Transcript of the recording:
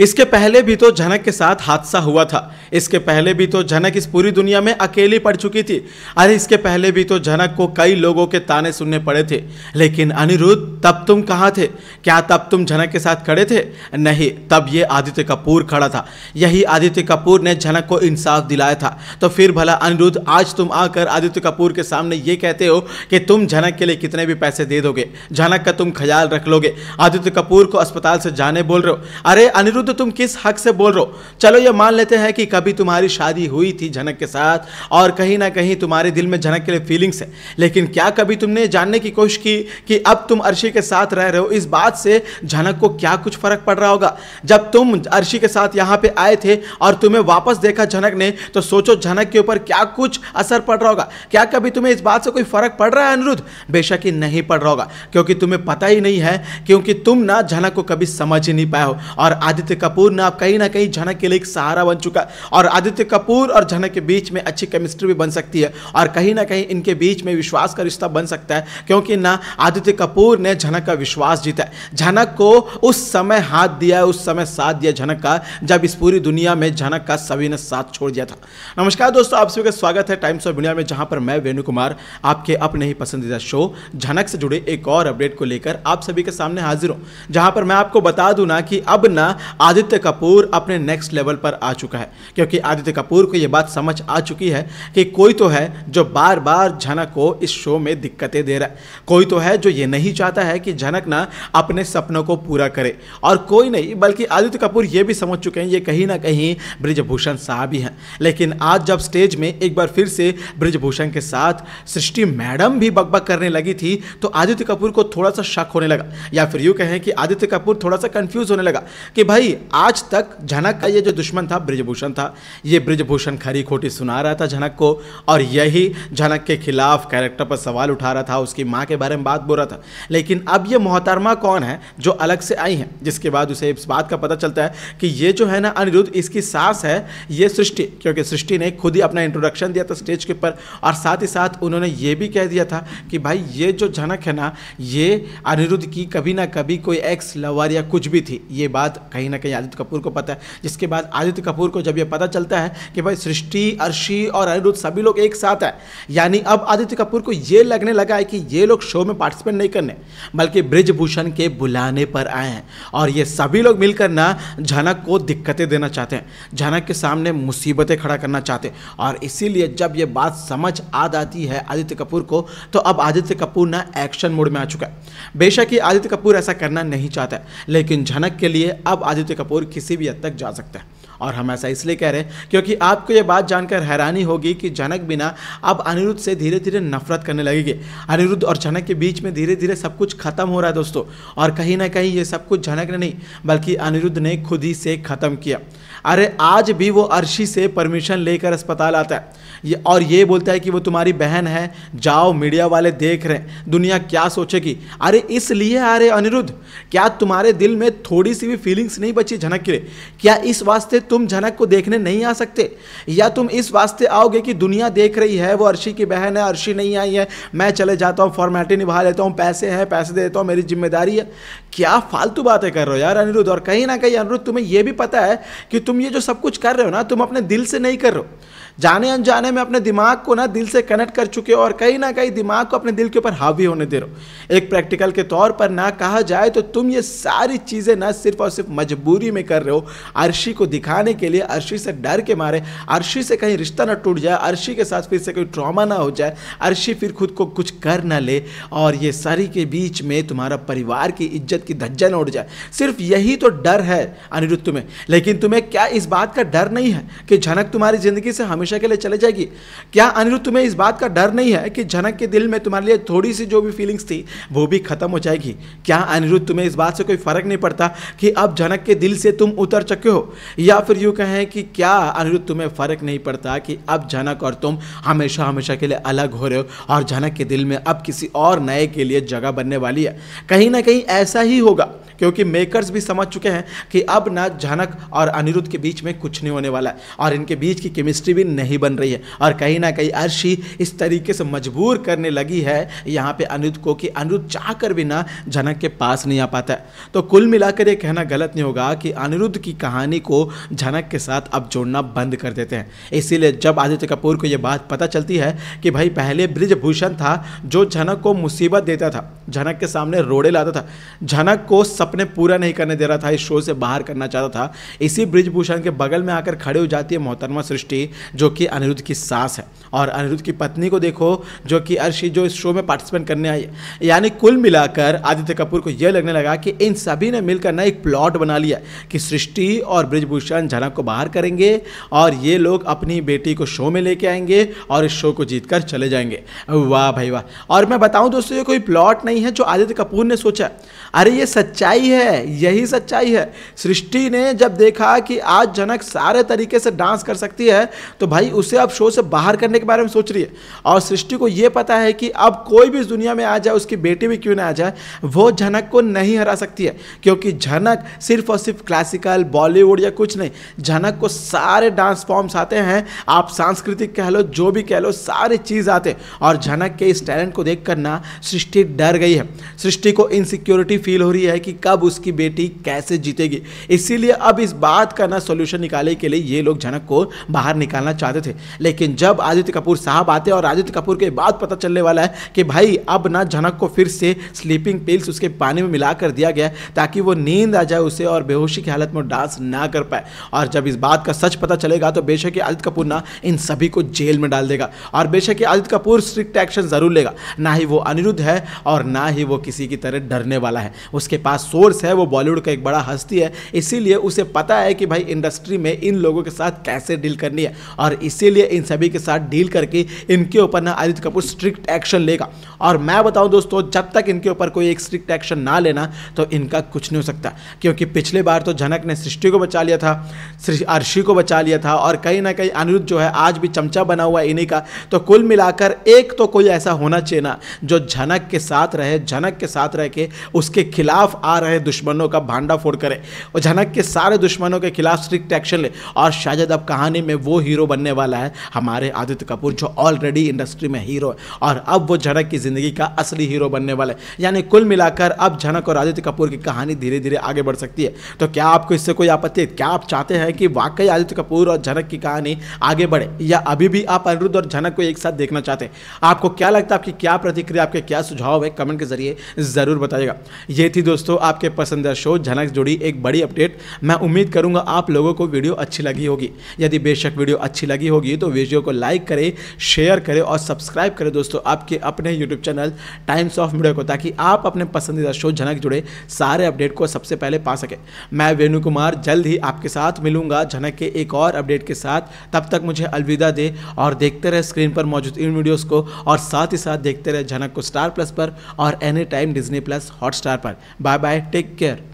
इसके पहले भी तो झनक के साथ हादसा हुआ था इसके पहले भी तो झनक इस पूरी दुनिया में अकेली पड़ चुकी थी अरे इसके पहले भी तो झनक को कई लोगों के ताने सुनने पड़े थे लेकिन अनिरुद्ध तब तुम कहाँ थे क्या तब तुम झनक के साथ खड़े थे नहीं तब ये आदित्य कपूर खड़ा था यही आदित्य कपूर ने झनक को इंसाफ दिलाया था तो फिर भला अनिरुद्ध आज तुम आकर आदित्य कपूर के सामने ये कहते हो कि तुम झनक के लिए कितने भी पैसे दे दोगे झनक का तुम ख्याल रख लोगे आदित्य कपूर को अस्पताल से जाने बोल रहे हो अरे अनिरुद्ध तो तुम किस हक से बोल रहे हो चलो ये मान लेते हैं कि कभी तुम्हारी शादी हुई थी झनक के साथ और कहीं ना कहीं तुम्हारे दिल में झनक के लिए फीलिंग्स है लेकिन क्या कभी तुमने जानने की कोशिश की कि अब तुम अर्शी के साथ रह रहे हो इस बात से झनक को क्या कुछ फर्क पड़ रहा होगा जब तुम अर्शी के साथ यहाँ पे आए थे और तुम्हें वापस देखा झनक ने तो सोचो झनक के ऊपर क्या कुछ असर पड़ रहा होगा क्या कभी तुम्हें इस बात से कोई फर्क पड़ रहा है अनिरुद्ध बेशक ही नहीं पड़ रहा होगा क्योंकि तुम्हें पता ही नहीं है क्योंकि तुम ना झनक को कभी समझ ही नहीं पाए हो और आदित्य कपूर ने अब कहीं ना कहीं झनक के लिए एक सहारा बन चुका है और आदित्य कपूर और झनक के बीच में अच्छी केमिस्ट्री भी बन सकती है और कहीं ना कहीं इनके बीच में विश्वास का रिश्ता बन सकता है क्योंकि ना आदित्य कपूर ने झनक का विश्वास जीता है झनक को उस समय हाथ दिया उस समय साथ दिया झनक का जब इस पूरी दुनिया में झनक का सभी ने साथ छोड़ दिया था नमस्कार दोस्तों आप सभी का स्वागत है टाइम्स ऑफ इंडिया में जहां पर मैं वेणु कुमार आपके अपने ही पसंदीदा शो झनक से जुड़े एक और अपडेट को लेकर आप सभी के सामने हाजिर हूं जहां पर मैं आपको बता दूं ना कि अब ना आदित्य कपूर अपने नेक्स्ट लेवल पर आ चुका है क्योंकि आदित्य कपूर को ये बात समझ आ चुकी है कि कोई तो है जो बार बार झनक को इस शो में दिक्कतें दे रहा है कोई तो है जो ये नहीं चाहता है कि झनक ना अपने सपनों को पूरा करे और कोई नहीं बल्कि आदित्य कपूर ये भी समझ चुके हैं ये कहीं ना कहीं ब्रिजभूषण साहब ही हैं लेकिन आज जब स्टेज में एक बार फिर से ब्रिजभूषण के साथ सृष्टि मैडम भी बकबक करने लगी थी तो आदित्य कपूर को थोड़ा सा शक होने लगा या फिर यूँ कहें कि आदित्य कपूर थोड़ा सा कन्फ्यूज होने लगा कि भाई आज तक झनक का ये जो दुश्मन था ब्रिजभूषण था ये ब्रिजभूषण खरी खोटी सुना रहा था झनक को और यही झनक के खिलाफ कैरेक्टर पर सवाल उठा रहा था उसकी माँ के बारे में बात बोल रहा था लेकिन अब ये मोहतरमा कौन है जो अलग से आई है जिसके बाद उसे इस बात का पता चलता है कि ये जो है ना अनिरुद्ध इसकी सास है ये सृष्टि क्योंकि सृष्टि ने खुद ही अपना इंट्रोडक्शन दिया था स्टेज के ऊपर और साथ ही साथ उन्होंने ये भी कह दिया था कि भाई ये जो झनक है ना ये अनिरुद्ध की कभी ना कभी कोई एक्स लवर या कुछ भी थी ये बात कहीं ना ना कहीं आदित्य कपूर को पता है जिसके बाद आदित्य कपूर को जब यह पता चलता है कि भाई सृष्टि अर्शी और अनिरुद्ध सभी लोग एक साथ है यानी अब आदित्य कपूर को ये लगने लगा है कि ये लोग शो में पार्टिसिपेट नहीं करने बल्कि ब्रिजभूषण के बुलाने पर आए हैं और ये सभी लोग मिलकर ना झनक को दिक्कतें देना चाहते हैं झनक के सामने मुसीबतें खड़ा करना चाहते हैं और इसीलिए जब ये बात समझ आ जाती है आदित्य कपूर को तो अब आदित्य कपूर ना एक्शन मोड में आ चुका है बेशक ही आदित्य कपूर ऐसा करना नहीं चाहता लेकिन झनक के लिए अब आदित्य आदित्य कपूर किसी भी हद तक जा सकता है और हम ऐसा इसलिए कह रहे हैं क्योंकि आपको ये बात जानकर हैरानी होगी कि जनक बिना अब अनिरुद्ध से धीरे धीरे नफरत करने लगेगी अनिरुद्ध और जनक के बीच में धीरे धीरे सब कुछ खत्म हो रहा है दोस्तों और कहीं ना कहीं ये सब कुछ जनक ने नहीं बल्कि अनिरुद्ध ने खुद ही से खत्म किया अरे आज भी वो अर्शी से परमिशन लेकर अस्पताल आता है ये और ये बोलता है कि वो तुम्हारी बहन है जाओ मीडिया वाले देख रहे हैं दुनिया क्या सोचेगी अरे इसलिए अरे अनिरुद्ध क्या तुम्हारे दिल में थोड़ी सी भी फीलिंग्स नहीं बची झनक के क्या इस वास्ते तुम झनक को देखने नहीं आ सकते या तुम इस वास्ते आओगे कि दुनिया देख रही है वो अर्शी की बहन है अर्शी नहीं आई है मैं चले जाता हूँ फॉर्मेलिटी निभा लेता हूँ पैसे हैं पैसे दे देता हूँ मेरी जिम्मेदारी है क्या फालतू बातें कर रहे हो यार अनिरुद्ध और कहीं ना कहीं अनिरुद्ध तुम्हें यह भी पता है कि तुम ये जो सब कुछ कर रहे हो ना तुम अपने दिल से नहीं कर रहे हो जाने अनजाने में अपने दिमाग को ना दिल से कनेक्ट कर चुके हो और कहीं ना कहीं दिमाग को अपने दिल के ऊपर हावी होने दे रहे हो एक प्रैक्टिकल के तौर पर ना कहा जाए तो तुम ये सारी चीज़ें ना सिर्फ और सिर्फ मजबूरी में कर रहे हो अर्शी को दिखाने के लिए अर्शी से डर के मारे अर्शी से कहीं रिश्ता ना टूट जाए अर्शी के साथ फिर से कोई ट्रामा ना हो जाए अर्शी फिर खुद को कुछ कर ना ले और ये सारी के बीच में तुम्हारा परिवार की इज्जत की धज्जन उड़ जाए सिर्फ यही तो डर है अनिरुद्ध तुम्हें लेकिन तुम्हें क्या इस बात का डर नहीं है कि झनक तुम्हारी ज़िंदगी से हमेशा हमेशा के लिए चले जाएगी क्या अनिरुद्ध तुम्हें इस बात का डर नहीं है कि जनक के दिल में तुम्हारे लिए थोड़ी सी जो भी फीलिंग्स थी वो भी खत्म हो जाएगी क्या अनिरुद्ध तुम्हें इस बात से कोई फर्क नहीं पड़ता कि अब जनक के दिल से तुम उतर चुके हो या फिर यूँ कहें कि क्या अनिरुद्ध तुम्हें फर्क नहीं पड़ता कि अब जनक और तुम हमेशा हमेशा के लिए अलग हो रहे हो और जनक के दिल में अब किसी और नए के लिए जगह बनने वाली है कहीं ना कहीं ऐसा ही होगा क्योंकि मेकर्स भी समझ चुके हैं कि अब ना झनक और अनिरुद्ध के बीच में कुछ नहीं होने वाला है और इनके बीच की केमिस्ट्री भी नहीं बन रही है और कहीं ना कहीं अर्शी इस तरीके से मजबूर करने लगी है यहाँ पे अनिरुद्ध को कि अनिरुद्ध चाह कर भी ना झनक के पास नहीं आ पाता है तो कुल मिलाकर ये कहना गलत नहीं होगा कि अनिरुद्ध की कहानी को झनक के साथ अब जोड़ना बंद कर देते हैं इसीलिए जब आदित्य कपूर को ये बात पता चलती है कि भाई पहले ब्रिजभूषण था जो झनक को मुसीबत देता था झनक के सामने रोड़े लाता था झनक को सपने पूरा नहीं करने दे रहा था इस शो से बाहर करना चाहता था इसी ब्रिजभूषण के बगल में आकर खड़े हो जाती है मोहतरमा सृष्टि जो कि अनिरुद्ध की सास है और अनिरुद्ध की पत्नी को देखो जो कि अर्शी जो इस शो में पार्टिसिपेंट करने आई है यानी कुल मिलाकर आदित्य कपूर को यह लगने लगा कि इन सभी ने मिलकर ना एक प्लॉट बना लिया कि सृष्टि और ब्रिजभूषण झनक को बाहर करेंगे और ये लोग अपनी बेटी को शो में लेके आएंगे और इस शो को जीतकर चले जाएंगे वाह भाई वाह और मैं बताऊँ दोस्तों ये कोई प्लॉट नहीं नहीं है जो आदित्य कपूर ने सोचा अरे ये सच्चाई है यही सच्चाई है सृष्टि ने जब देखा कि आज जनक सारे तरीके से डांस कर सकती है तो भाई उसे अब शो से बाहर करने के बारे में सोच रही है और सृष्टि को ये पता है कि अब कोई भी दुनिया में आ जाए उसकी बेटी भी क्यों ना आ जाए वो झनक को नहीं हरा सकती है क्योंकि झनक सिर्फ और सिर्फ क्लासिकल बॉलीवुड या कुछ नहीं झनक को सारे डांस फॉर्म्स आते हैं आप सांस्कृतिक कह लो जो भी कह लो सारी चीज़ आते और झनक के इस टैलेंट को देख करना सृष्टि डर गई गई है सृष्टि को इनसिक्योरिटी फील हो रही है कि कब उसकी बेटी कैसे जीतेगी इसीलिए अब इस बात का ना सोल्यूशन निकालने के लिए ये लोग झनक को बाहर निकालना चाहते थे लेकिन जब आदित्य कपूर साहब आते और आदित्य कपूर के बाद पता चलने वाला है कि भाई अब ना झनक को फिर से स्लीपिंग पिल्स उसके पानी में मिला कर दिया गया ताकि वो नींद आ जाए उसे और बेहोशी की हालत में डांस ना कर पाए और जब इस बात का सच पता चलेगा तो बेशक ही आदित्य कपूर ना इन सभी को जेल में डाल देगा और बेशक ही आदित्य कपूर स्ट्रिक्ट एक्शन जरूर लेगा ना ही वो अनिरुद्ध है और न ना ही वो किसी की तरह डरने वाला है उसके पास सोर्स है वो बॉलीवुड का एक बड़ा हस्ती है इसीलिए उसे पता है कि भाई इंडस्ट्री में इन लोगों के साथ कैसे डील करनी है और इसीलिए इन सभी के साथ डील करके इनके ऊपर ना आदित्य कपूर स्ट्रिक्ट एक्शन लेगा और मैं बताऊं दोस्तों जब तक इनके ऊपर कोई एक स्ट्रिक्ट एक्शन ना लेना तो इनका कुछ नहीं हो सकता क्योंकि पिछले बार तो झनक ने सृष्टि को बचा लिया था अर्शी को बचा लिया था और कहीं ना कहीं अनिरुद्ध जो है आज भी चमचा बना हुआ इन्हीं का तो कुल मिलाकर एक तो कोई ऐसा होना चाहिए ना जो झनक के साथ रहे है झनक के साथ रह के उसके खिलाफ आ रहे दुश्मनों का भांडा फोड़ करे और झनक के सारे दुश्मनों के खिलाफ स्ट्रिक्ट एक्शन ले और शायद अब कहानी में वो हीरो बनने वाला है हमारे आदित्य कपूर जो ऑलरेडी इंडस्ट्री में हीरो है और अब वो झनक की ज़िंदगी का असली हीरो बनने वाला है यानी कुल मिलाकर अब झनक और आदित्य कपूर की कहानी धीरे धीरे आगे बढ़ सकती है तो क्या आपको इससे कोई आपत्ति क्या आप चाहते हैं कि वाकई आदित्य कपूर और झनक की कहानी आगे बढ़े या अभी भी आप अनिरुद्ध और झनक को एक साथ देखना चाहते हैं आपको क्या लगता है आपकी क्या प्रतिक्रिया आपके क्या सुझाव है कमेंट के जरिए ज़रूर बताइएगा ये थी दोस्तों आपके पसंदीदा शो झनक जोड़ी एक बड़ी अपडेट मैं उम्मीद करूंगा आप लोगों को वीडियो अच्छी लगी होगी यदि बेशक वीडियो अच्छी लगी होगी तो वीडियो को लाइक करें शेयर करें और सब्सक्राइब करें दोस्तों आपके अपने YouTube channel Times of Media को ताकि आप अपने पसंदीदा शो झनक जुड़े सारे अपडेट को सबसे पहले पा सके मैं वेणु कुमार जल्द ही आपके साथ मिलूंगा झनक के एक और अपडेट के साथ तब तक मुझे अलविदा दे और देखते रहे स्क्रीन पर मौजूद इन वीडियोस को और साथ ही साथ देखते रहे झनक को स्टार प्लस पर और any time Disney Plus Hotstar पर बाय बाय टेक केयर